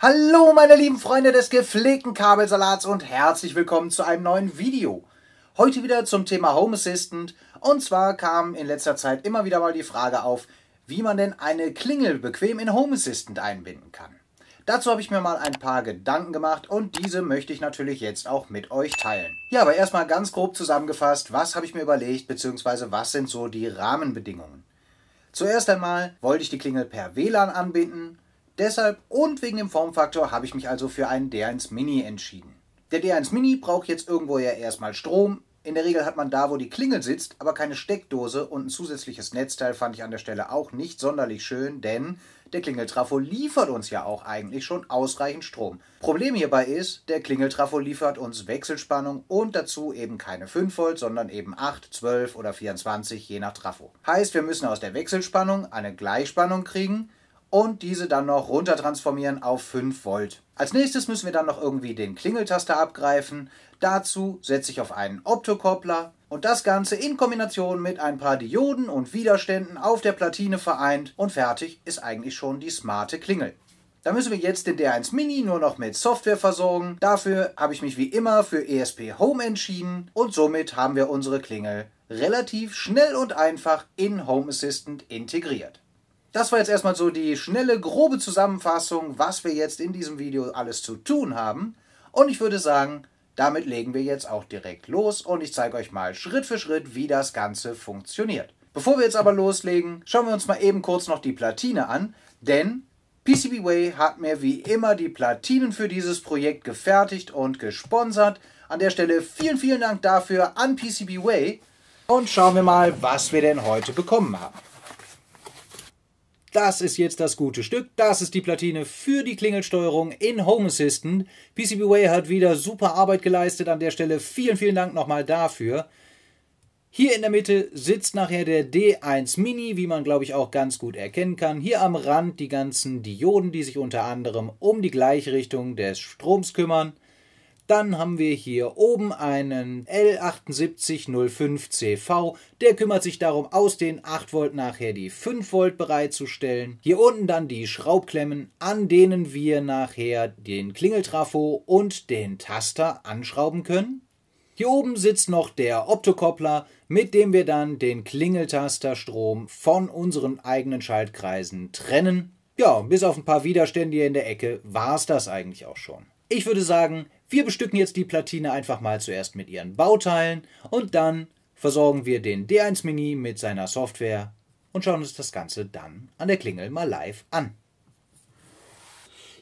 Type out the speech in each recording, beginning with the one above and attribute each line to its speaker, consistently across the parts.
Speaker 1: Hallo meine lieben Freunde des gepflegten Kabelsalats und herzlich willkommen zu einem neuen Video. Heute wieder zum Thema Home Assistant und zwar kam in letzter Zeit immer wieder mal die Frage auf, wie man denn eine Klingel bequem in Home Assistant einbinden kann. Dazu habe ich mir mal ein paar Gedanken gemacht und diese möchte ich natürlich jetzt auch mit euch teilen. Ja, aber erstmal ganz grob zusammengefasst, was habe ich mir überlegt bzw. was sind so die Rahmenbedingungen. Zuerst einmal wollte ich die Klingel per WLAN anbinden Deshalb und wegen dem Formfaktor habe ich mich also für einen D1 Mini entschieden. Der D1 Mini braucht jetzt irgendwo ja erstmal Strom. In der Regel hat man da, wo die Klingel sitzt, aber keine Steckdose und ein zusätzliches Netzteil fand ich an der Stelle auch nicht sonderlich schön, denn der Klingeltrafo liefert uns ja auch eigentlich schon ausreichend Strom. Problem hierbei ist, der Klingeltrafo liefert uns Wechselspannung und dazu eben keine 5 Volt, sondern eben 8, 12 oder 24, je nach Trafo. Heißt, wir müssen aus der Wechselspannung eine Gleichspannung kriegen, und diese dann noch runter transformieren auf 5 Volt. Als nächstes müssen wir dann noch irgendwie den Klingeltaster abgreifen. Dazu setze ich auf einen Optokoppler und das Ganze in Kombination mit ein paar Dioden und Widerständen auf der Platine vereint und fertig ist eigentlich schon die smarte Klingel. Da müssen wir jetzt den d 1 Mini nur noch mit Software versorgen. Dafür habe ich mich wie immer für ESP Home entschieden und somit haben wir unsere Klingel relativ schnell und einfach in Home Assistant integriert. Das war jetzt erstmal so die schnelle, grobe Zusammenfassung, was wir jetzt in diesem Video alles zu tun haben. Und ich würde sagen, damit legen wir jetzt auch direkt los und ich zeige euch mal Schritt für Schritt, wie das Ganze funktioniert. Bevor wir jetzt aber loslegen, schauen wir uns mal eben kurz noch die Platine an, denn PCBWay hat mir wie immer die Platinen für dieses Projekt gefertigt und gesponsert. An der Stelle vielen, vielen Dank dafür an PCBWay und schauen wir mal, was wir denn heute bekommen haben. Das ist jetzt das gute Stück. Das ist die Platine für die Klingelsteuerung in Home Assistant. PCBWay hat wieder super Arbeit geleistet an der Stelle. Vielen, vielen Dank nochmal dafür. Hier in der Mitte sitzt nachher der D1 Mini, wie man glaube ich auch ganz gut erkennen kann. Hier am Rand die ganzen Dioden, die sich unter anderem um die Gleichrichtung des Stroms kümmern. Dann haben wir hier oben einen L7805CV, der kümmert sich darum, aus den 8 Volt nachher die 5 Volt bereitzustellen. Hier unten dann die Schraubklemmen, an denen wir nachher den Klingeltrafo und den Taster anschrauben können. Hier oben sitzt noch der Optokoppler, mit dem wir dann den Klingeltasterstrom von unseren eigenen Schaltkreisen trennen. Ja, bis auf ein paar Widerstände hier in der Ecke war es das eigentlich auch schon. Ich würde sagen, wir bestücken jetzt die Platine einfach mal zuerst mit ihren Bauteilen und dann versorgen wir den D1 Mini mit seiner Software und schauen uns das Ganze dann an der Klingel mal live an.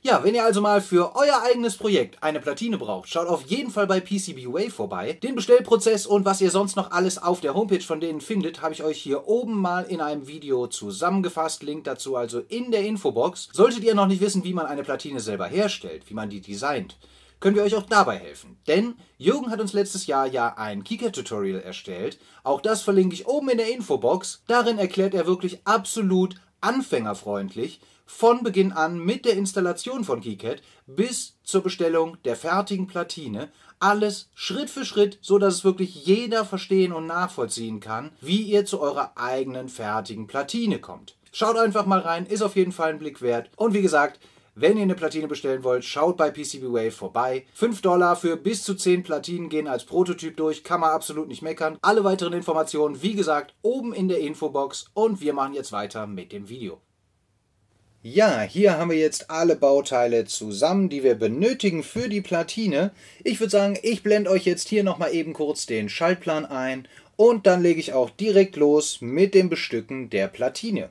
Speaker 1: Ja, wenn ihr also mal für euer eigenes Projekt eine Platine braucht, schaut auf jeden Fall bei PCBWay vorbei. Den Bestellprozess und was ihr sonst noch alles auf der Homepage von denen findet, habe ich euch hier oben mal in einem Video zusammengefasst. Link dazu also in der Infobox. Solltet ihr noch nicht wissen, wie man eine Platine selber herstellt, wie man die designt, können wir euch auch dabei helfen. Denn Jürgen hat uns letztes Jahr ja ein Keycat-Tutorial erstellt. Auch das verlinke ich oben in der Infobox. Darin erklärt er wirklich absolut anfängerfreundlich, von Beginn an mit der Installation von KiCad bis zur Bestellung der fertigen Platine. Alles Schritt für Schritt, so dass es wirklich jeder verstehen und nachvollziehen kann, wie ihr zu eurer eigenen fertigen Platine kommt. Schaut einfach mal rein, ist auf jeden Fall ein Blick wert. Und wie gesagt, wenn ihr eine Platine bestellen wollt, schaut bei PCBWave vorbei. 5 Dollar für bis zu 10 Platinen gehen als Prototyp durch, kann man absolut nicht meckern. Alle weiteren Informationen, wie gesagt, oben in der Infobox und wir machen jetzt weiter mit dem Video. Ja, hier haben wir jetzt alle Bauteile zusammen, die wir benötigen für die Platine. Ich würde sagen, ich blende euch jetzt hier nochmal eben kurz den Schaltplan ein und dann lege ich auch direkt los mit dem Bestücken der Platine.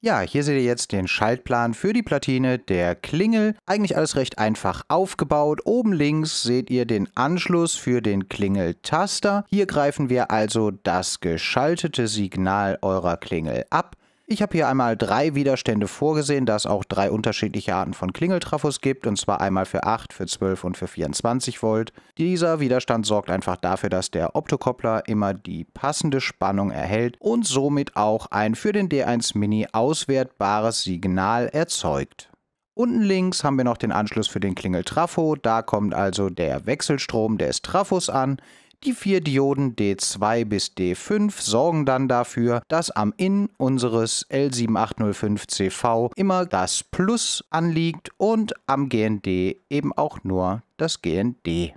Speaker 1: Ja, hier seht ihr jetzt den Schaltplan für die Platine der Klingel. Eigentlich alles recht einfach aufgebaut. Oben links seht ihr den Anschluss für den Klingeltaster. Hier greifen wir also das geschaltete Signal eurer Klingel ab ich habe hier einmal drei Widerstände vorgesehen, da es auch drei unterschiedliche Arten von Klingeltrafos gibt, und zwar einmal für 8, für 12 und für 24 Volt. Dieser Widerstand sorgt einfach dafür, dass der Optokoppler immer die passende Spannung erhält und somit auch ein für den D1 Mini auswertbares Signal erzeugt. Unten links haben wir noch den Anschluss für den Klingeltrafo, da kommt also der Wechselstrom des Trafos an, die vier Dioden D2 bis D5 sorgen dann dafür, dass am Inn unseres L7805CV immer das Plus anliegt und am GND eben auch nur das GND.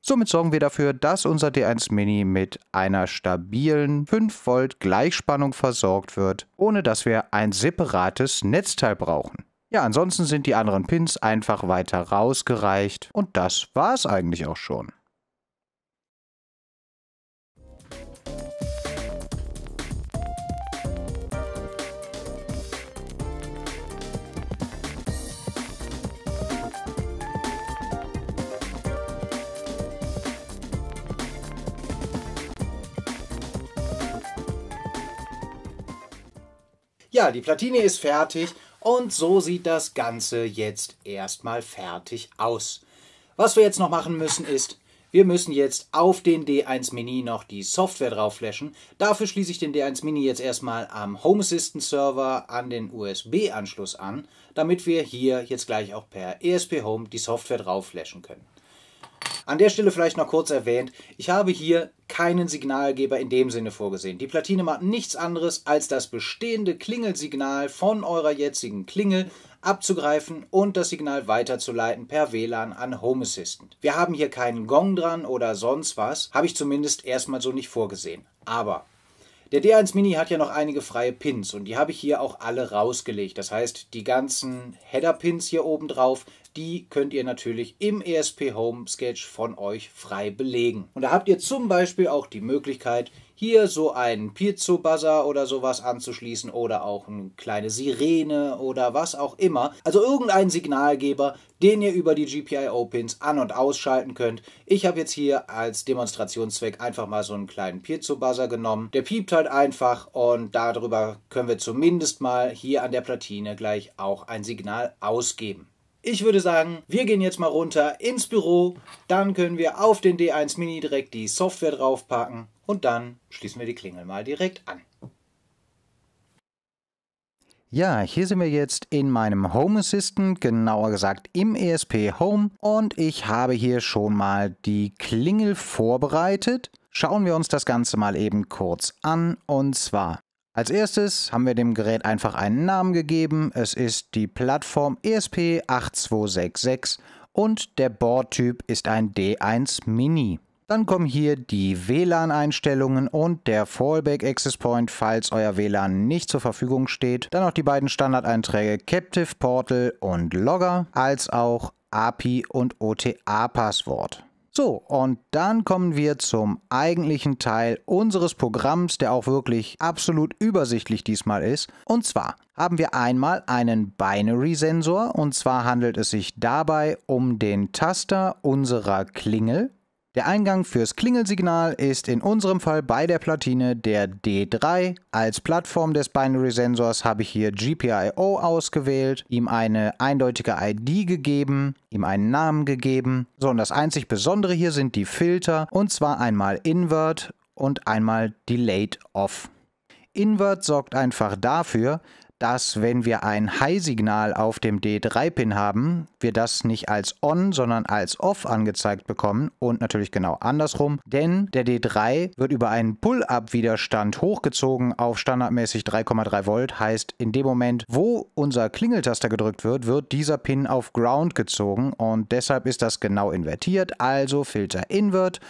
Speaker 1: Somit sorgen wir dafür, dass unser D1 Mini mit einer stabilen 5 Volt Gleichspannung versorgt wird, ohne dass wir ein separates Netzteil brauchen. Ja, ansonsten sind die anderen Pins einfach weiter rausgereicht und das war's eigentlich auch schon. Ja, die Platine ist fertig und so sieht das Ganze jetzt erstmal fertig aus. Was wir jetzt noch machen müssen ist, wir müssen jetzt auf den D1 Mini noch die Software drauf Dafür schließe ich den D1 Mini jetzt erstmal am Home Assistant Server an den USB-Anschluss an, damit wir hier jetzt gleich auch per ESP Home die Software drauf können. An der Stelle vielleicht noch kurz erwähnt, ich habe hier keinen Signalgeber in dem Sinne vorgesehen. Die Platine macht nichts anderes, als das bestehende Klingelsignal von eurer jetzigen Klingel abzugreifen und das Signal weiterzuleiten per WLAN an Home Assistant. Wir haben hier keinen Gong dran oder sonst was, habe ich zumindest erstmal so nicht vorgesehen. Aber der D1 Mini hat ja noch einige freie Pins und die habe ich hier auch alle rausgelegt. Das heißt, die ganzen Header-Pins hier oben drauf die könnt ihr natürlich im ESP Home Sketch von euch frei belegen. Und da habt ihr zum Beispiel auch die Möglichkeit, hier so einen Piezo-Buzzer oder sowas anzuschließen oder auch eine kleine Sirene oder was auch immer. Also irgendeinen Signalgeber, den ihr über die GPIO-Pins an- und ausschalten könnt. Ich habe jetzt hier als Demonstrationszweck einfach mal so einen kleinen Piezo-Buzzer genommen. Der piept halt einfach und darüber können wir zumindest mal hier an der Platine gleich auch ein Signal ausgeben. Ich würde sagen, wir gehen jetzt mal runter ins Büro, dann können wir auf den D1 Mini direkt die Software draufpacken und dann schließen wir die Klingel mal direkt an. Ja, hier sind wir jetzt in meinem Home Assistant, genauer gesagt im ESP Home und ich habe hier schon mal die Klingel vorbereitet. Schauen wir uns das Ganze mal eben kurz an und zwar als erstes haben wir dem Gerät einfach einen Namen gegeben. Es ist die Plattform ESP8266 und der Boardtyp ist ein D1 Mini. Dann kommen hier die WLAN-Einstellungen und der Fallback Access Point, falls euer WLAN nicht zur Verfügung steht. Dann noch die beiden Standardeinträge Captive Portal und Logger, als auch API und OTA-Passwort. So, und dann kommen wir zum eigentlichen Teil unseres Programms, der auch wirklich absolut übersichtlich diesmal ist. Und zwar haben wir einmal einen Binary-Sensor, und zwar handelt es sich dabei um den Taster unserer Klingel. Der Eingang fürs Klingelsignal ist in unserem Fall bei der Platine der D3. Als Plattform des Binary Sensors habe ich hier GPIO ausgewählt, ihm eine eindeutige ID gegeben, ihm einen Namen gegeben. So, und das einzig Besondere hier sind die Filter, und zwar einmal Invert und einmal Delayed Off. Invert sorgt einfach dafür, dass wenn wir ein High-Signal auf dem D3-Pin haben, wir das nicht als On, sondern als Off angezeigt bekommen und natürlich genau andersrum, denn der D3 wird über einen Pull-Up-Widerstand hochgezogen auf standardmäßig 3,3 Volt, heißt in dem Moment, wo unser Klingeltaster gedrückt wird, wird dieser Pin auf Ground gezogen und deshalb ist das genau invertiert, also Filter Invert.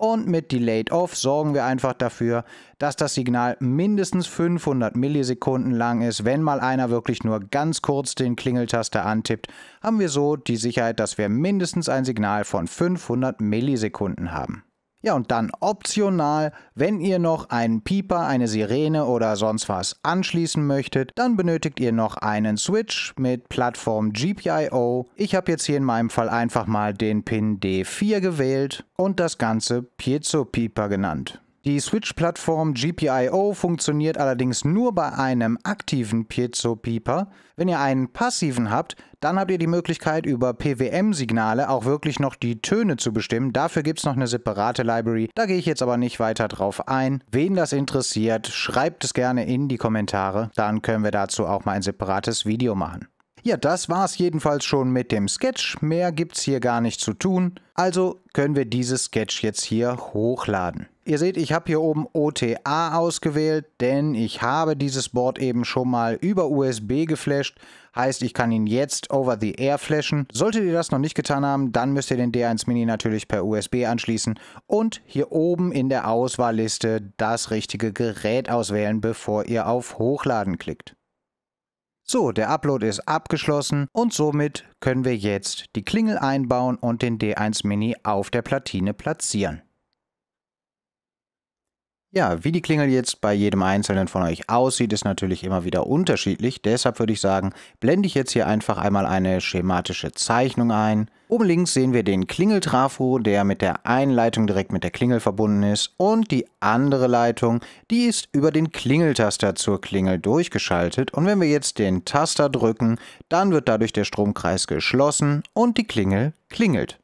Speaker 1: Und mit Delayed Off sorgen wir einfach dafür, dass das Signal mindestens 500 Millisekunden lang ist. Wenn mal einer wirklich nur ganz kurz den Klingeltaster antippt, haben wir so die Sicherheit, dass wir mindestens ein Signal von 500 Millisekunden haben. Ja, und dann optional, wenn ihr noch einen Pieper, eine Sirene oder sonst was anschließen möchtet, dann benötigt ihr noch einen Switch mit Plattform GPIO. Ich habe jetzt hier in meinem Fall einfach mal den Pin D4 gewählt und das Ganze Piezo-Pieper genannt. Die Switch-Plattform GPIO funktioniert allerdings nur bei einem aktiven Piezo-Pieper. Wenn ihr einen passiven habt, dann habt ihr die Möglichkeit, über PWM-Signale auch wirklich noch die Töne zu bestimmen. Dafür gibt es noch eine separate Library. Da gehe ich jetzt aber nicht weiter drauf ein. Wen das interessiert, schreibt es gerne in die Kommentare. Dann können wir dazu auch mal ein separates Video machen. Ja, das war's jedenfalls schon mit dem Sketch. Mehr gibt's hier gar nicht zu tun. Also können wir dieses Sketch jetzt hier hochladen. Ihr seht, ich habe hier oben OTA ausgewählt, denn ich habe dieses Board eben schon mal über USB geflasht. Heißt, ich kann ihn jetzt over the air flashen. Solltet ihr das noch nicht getan haben, dann müsst ihr den D1 Mini natürlich per USB anschließen und hier oben in der Auswahlliste das richtige Gerät auswählen, bevor ihr auf Hochladen klickt. So, der Upload ist abgeschlossen und somit können wir jetzt die Klingel einbauen und den D1 Mini auf der Platine platzieren. Ja, wie die Klingel jetzt bei jedem einzelnen von euch aussieht, ist natürlich immer wieder unterschiedlich. Deshalb würde ich sagen, blende ich jetzt hier einfach einmal eine schematische Zeichnung ein. Oben links sehen wir den Klingeltrafo, der mit der einen Leitung direkt mit der Klingel verbunden ist und die andere Leitung, die ist über den Klingeltaster zur Klingel durchgeschaltet und wenn wir jetzt den Taster drücken, dann wird dadurch der Stromkreis geschlossen und die Klingel klingelt.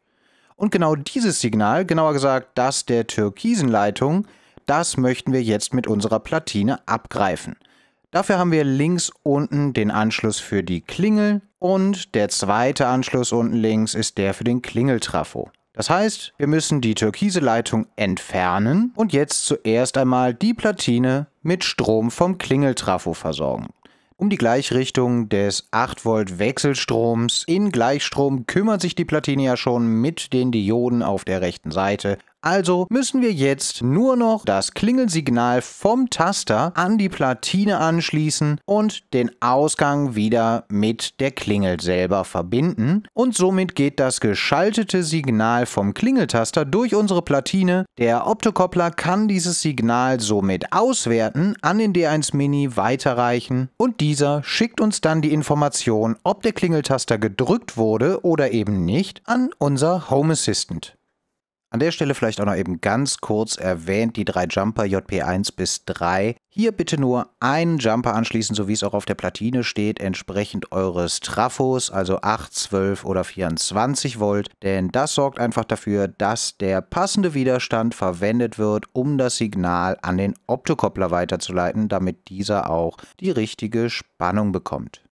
Speaker 1: Und genau dieses Signal, genauer gesagt das der türkisen Leitung, das möchten wir jetzt mit unserer Platine abgreifen. Dafür haben wir links unten den Anschluss für die Klingel und der zweite Anschluss unten links ist der für den Klingeltrafo. Das heißt, wir müssen die türkise Leitung entfernen und jetzt zuerst einmal die Platine mit Strom vom Klingeltrafo versorgen. Um die Gleichrichtung des 8 Volt Wechselstroms in Gleichstrom kümmert sich die Platine ja schon mit den Dioden auf der rechten Seite, also müssen wir jetzt nur noch das Klingelsignal vom Taster an die Platine anschließen und den Ausgang wieder mit der Klingel selber verbinden. Und somit geht das geschaltete Signal vom Klingeltaster durch unsere Platine. Der Optokoppler kann dieses Signal somit auswerten, an den D1 Mini weiterreichen und dieser schickt uns dann die Information, ob der Klingeltaster gedrückt wurde oder eben nicht, an unser Home Assistant. An der Stelle vielleicht auch noch eben ganz kurz erwähnt, die drei Jumper JP1 bis 3. Hier bitte nur einen Jumper anschließen, so wie es auch auf der Platine steht, entsprechend eures Trafos, also 8, 12 oder 24 Volt, denn das sorgt einfach dafür, dass der passende Widerstand verwendet wird, um das Signal an den Optokoppler weiterzuleiten, damit dieser auch die richtige Spannung bekommt.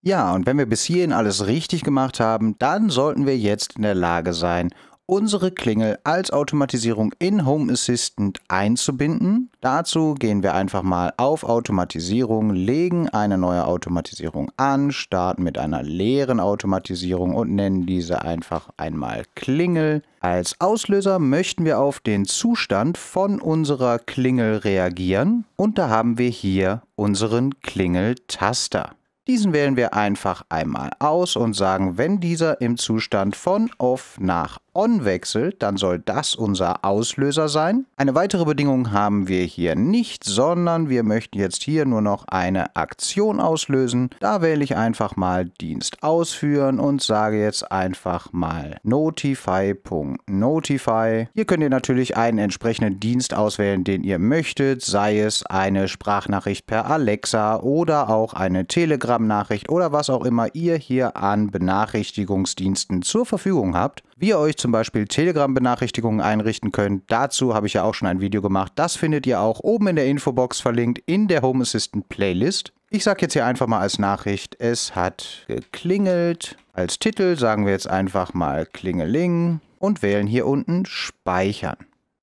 Speaker 1: Ja, und wenn wir bis hierhin alles richtig gemacht haben, dann sollten wir jetzt in der Lage sein, unsere Klingel als Automatisierung in Home Assistant einzubinden. Dazu gehen wir einfach mal auf Automatisierung, legen eine neue Automatisierung an, starten mit einer leeren Automatisierung und nennen diese einfach einmal Klingel. Als Auslöser möchten wir auf den Zustand von unserer Klingel reagieren und da haben wir hier unseren Klingeltaster. Diesen wählen wir einfach einmal aus und sagen, wenn dieser im Zustand von off nach on wechselt, dann soll das unser Auslöser sein. Eine weitere Bedingung haben wir hier nicht, sondern wir möchten jetzt hier nur noch eine Aktion auslösen. Da wähle ich einfach mal Dienst ausführen und sage jetzt einfach mal notify.notify. Hier könnt ihr natürlich einen entsprechenden Dienst auswählen, den ihr möchtet, sei es eine Sprachnachricht per Alexa oder auch eine Telegram-Nachricht oder was auch immer ihr hier an Benachrichtigungsdiensten zur Verfügung habt wie ihr euch zum Beispiel Telegram-Benachrichtigungen einrichten könnt. Dazu habe ich ja auch schon ein Video gemacht. Das findet ihr auch oben in der Infobox verlinkt in der Home Assistant Playlist. Ich sage jetzt hier einfach mal als Nachricht, es hat geklingelt. Als Titel sagen wir jetzt einfach mal Klingeling und wählen hier unten Speichern.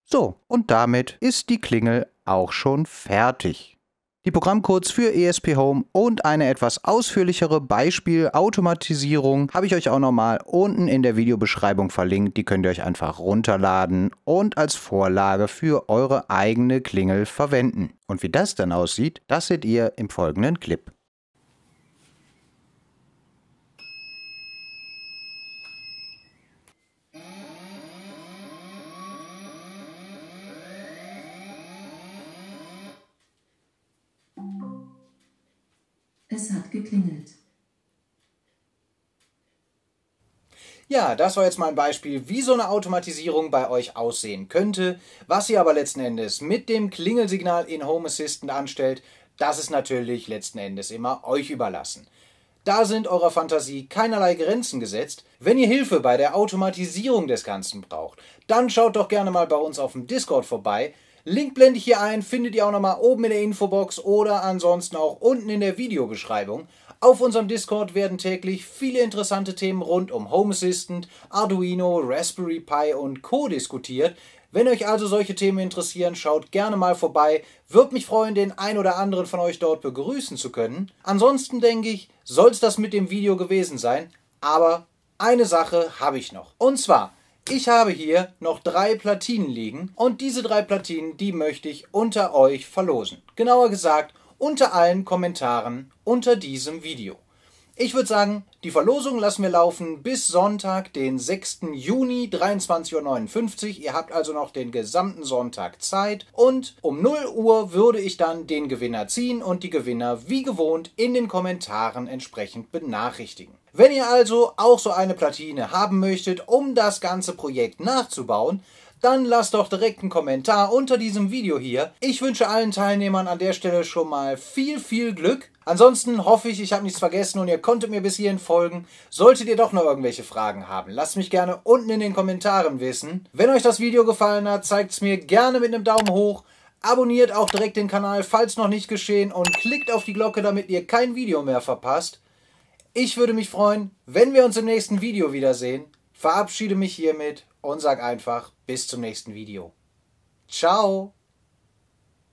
Speaker 1: So, und damit ist die Klingel auch schon fertig die Programmcodes für ESP Home und eine etwas ausführlichere Beispielautomatisierung habe ich euch auch nochmal unten in der Videobeschreibung verlinkt. Die könnt ihr euch einfach runterladen und als Vorlage für eure eigene Klingel verwenden. Und wie das dann aussieht, das seht ihr im folgenden Clip. Es hat geklingelt. Ja, das war jetzt mal ein Beispiel, wie so eine Automatisierung bei euch aussehen könnte. Was ihr aber letzten Endes mit dem Klingelsignal in Home Assistant anstellt, das ist natürlich letzten Endes immer euch überlassen. Da sind eurer Fantasie keinerlei Grenzen gesetzt. Wenn ihr Hilfe bei der Automatisierung des Ganzen braucht, dann schaut doch gerne mal bei uns auf dem Discord vorbei. Link blende ich hier ein, findet ihr auch nochmal oben in der Infobox oder ansonsten auch unten in der Videobeschreibung. Auf unserem Discord werden täglich viele interessante Themen rund um Home Assistant, Arduino, Raspberry Pi und Co. diskutiert. Wenn euch also solche Themen interessieren, schaut gerne mal vorbei. Würde mich freuen, den ein oder anderen von euch dort begrüßen zu können. Ansonsten denke ich, soll es das mit dem Video gewesen sein. Aber eine Sache habe ich noch. Und zwar ich habe hier noch drei Platinen liegen und diese drei Platinen, die möchte ich unter euch verlosen. Genauer gesagt, unter allen Kommentaren unter diesem Video. Ich würde sagen, die Verlosung lassen wir laufen bis Sonntag, den 6. Juni, 23.59 Uhr. Ihr habt also noch den gesamten Sonntag Zeit. Und um 0 Uhr würde ich dann den Gewinner ziehen und die Gewinner wie gewohnt in den Kommentaren entsprechend benachrichtigen. Wenn ihr also auch so eine Platine haben möchtet, um das ganze Projekt nachzubauen, dann lasst doch direkt einen Kommentar unter diesem Video hier. Ich wünsche allen Teilnehmern an der Stelle schon mal viel, viel Glück. Ansonsten hoffe ich, ich habe nichts vergessen und ihr konntet mir bis hierhin folgen. Solltet ihr doch noch irgendwelche Fragen haben, lasst mich gerne unten in den Kommentaren wissen. Wenn euch das Video gefallen hat, zeigt es mir gerne mit einem Daumen hoch. Abonniert auch direkt den Kanal, falls noch nicht geschehen und klickt auf die Glocke, damit ihr kein Video mehr verpasst. Ich würde mich freuen, wenn wir uns im nächsten Video wiedersehen. Verabschiede mich hiermit und sag einfach bis zum nächsten Video. Ciao!